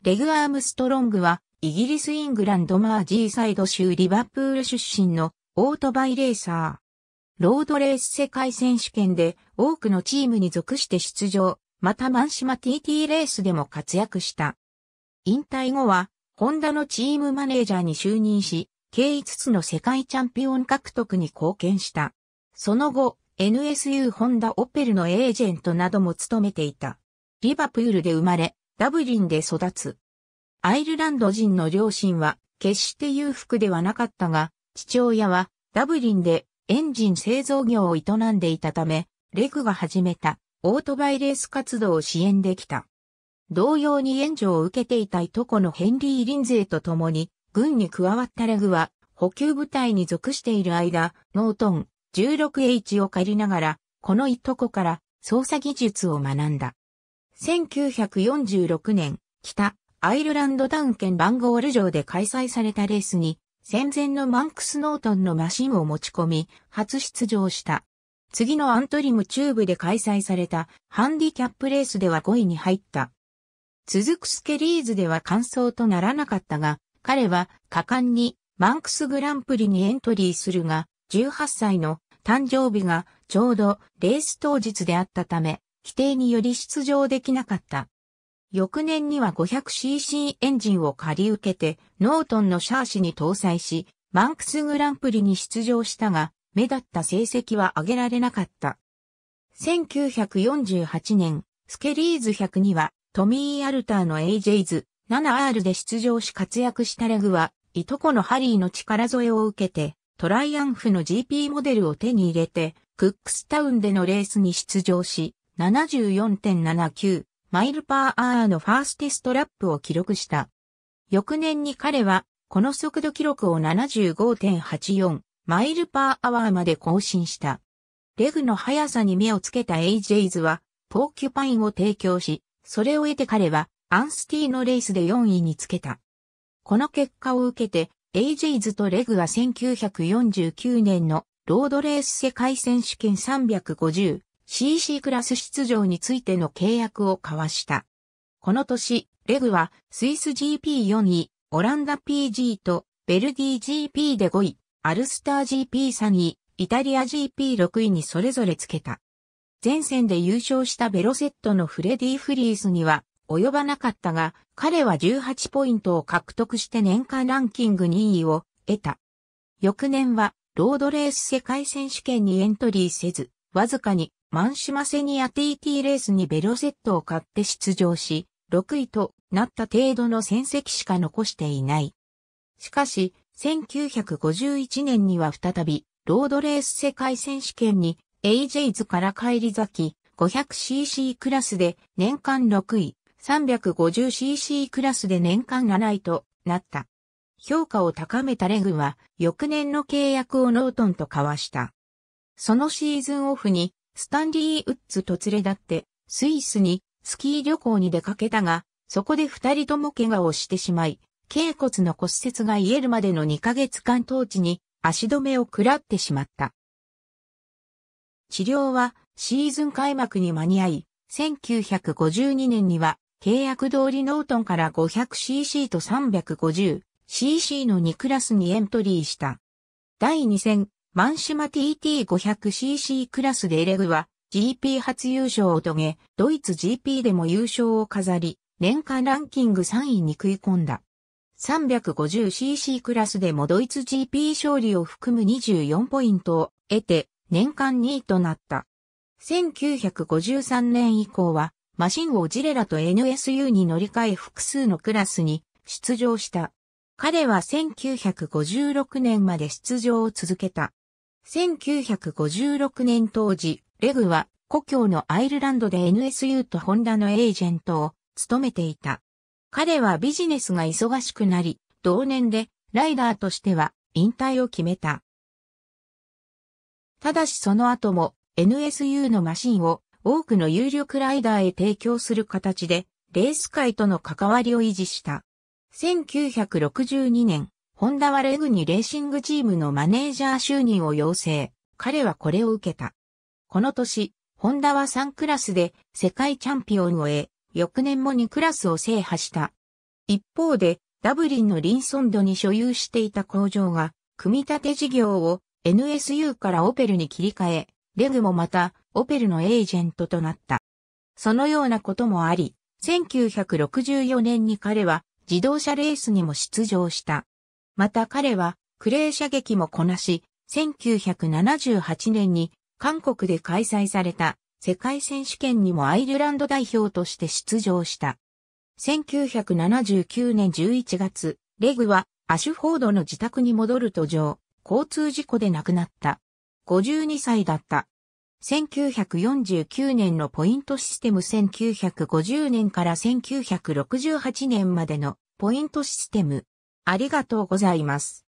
レグ・アームストロングは、イギリス・イングランド・マージーサイド州リバプール出身のオートバイレーサー。ロードレース世界選手権で多くのチームに属して出場、またマンシマ TT レースでも活躍した。引退後は、ホンダのチームマネージャーに就任し、計5つの世界チャンピオン獲得に貢献した。その後、NSU ホンダオペルのエージェントなども務めていた。リバプールで生まれ、ダブリンで育つ。アイルランド人の両親は決して裕福ではなかったが、父親はダブリンでエンジン製造業を営んでいたため、レグが始めたオートバイレース活動を支援できた。同様に援助を受けていたいとこのヘンリー・リンゼーと共に、軍に加わったレグは、補給部隊に属している間、ノートン 16H を借りながら、このいとこから操作技術を学んだ。1946年、北アイルランドタウン県バンゴール城で開催されたレースに、戦前のマンクス・ノートンのマシンを持ち込み、初出場した。次のアントリム中部で開催されたハンディキャップレースでは5位に入った。続くスケリーズでは完走とならなかったが、彼は果敢にマンクスグランプリにエントリーするが、18歳の誕生日がちょうどレース当日であったため、規定により出場できなかった。翌年には 500cc エンジンを借り受けて、ノートンのシャーシに搭載し、マンクスグランプリに出場したが、目立った成績は上げられなかった。1948年、スケリーズ100には、トミー・アルターの AJ ズ 7R で出場し活躍したレグは、いとこのハリーの力添えを受けて、トライアンフの GP モデルを手に入れて、クックスタウンでのレースに出場し、74.79マイルパーアーのファーステストラップを記録した。翌年に彼は、この速度記録を75.84マイルパーアワーまで更新した。レグの速さに目をつけたエイジェイズは、ポーキュパインを提供し、それを得て彼は、アンスティのレースで4位につけた。この結果を受けて、エイジェイズとレグは1949年のロードレース世界選手権350 CC クラス出場についての契約を交わした。この年、レグはスイス GP4 位、オランダ PG とベルディ GP で5位、アルスター GP3 位、イタリア GP6 位にそれぞれつけた。前線で優勝したベロセットのフレディ・フリースには及ばなかったが、彼は18ポイントを獲得して年間ランキング2位を得た。翌年はロードレース世界選手権にエントリーせず、わずかにマンシマセニア TT レースにベロセットを買って出場し、6位となった程度の戦績しか残していない。しかし、1951年には再び、ロードレース世界選手権に AJs から帰り咲き、500cc クラスで年間6位、350cc クラスで年間7位となった。評価を高めたレグは、翌年の契約をノートンと交わした。そのシーズンオフに、スタンリー・ウッズと連れ立って、スイスにスキー旅行に出かけたが、そこで二人とも怪我をしてしまい、頸骨の骨折が癒えるまでの2ヶ月間当地に足止めを食らってしまった。治療はシーズン開幕に間に合い、1952年には契約通りノートンから 500cc と 350cc の2クラスにエントリーした。第2戦、マンシマ TT500cc クラスでエレグは GP 初優勝を遂げ、ドイツ GP でも優勝を飾り、年間ランキング3位に食い込んだ。350cc クラスでもドイツ GP 勝利を含む24ポイントを得て、年間2位となった。1953年以降は、マシンをジレラと NSU に乗り換え複数のクラスに出場した。彼は1956年まで出場を続けた。1956年当時、レグは故郷のアイルランドで NSU とホンダのエージェントを務めていた。彼はビジネスが忙しくなり、同年でライダーとしては引退を決めた。ただしその後も NSU のマシンを多くの有力ライダーへ提供する形でレース界との関わりを維持した。1962年、ホンダはレグにレーシングチームのマネージャー就任を要請。彼はこれを受けた。この年、ホンダは3クラスで世界チャンピオンを得、翌年も2クラスを制覇した。一方で、ダブリンのリンソンドに所有していた工場が、組み立て事業を NSU からオペルに切り替え、レグもまたオペルのエージェントとなった。そのようなこともあり、1964年に彼は自動車レースにも出場した。また彼は、クレー射撃もこなし、1978年に韓国で開催された世界選手権にもアイルランド代表として出場した。1979年11月、レグはアシュフォードの自宅に戻る途上、交通事故で亡くなった。52歳だった。1949年のポイントシステム1950年から1968年までのポイントシステムありがとうございます。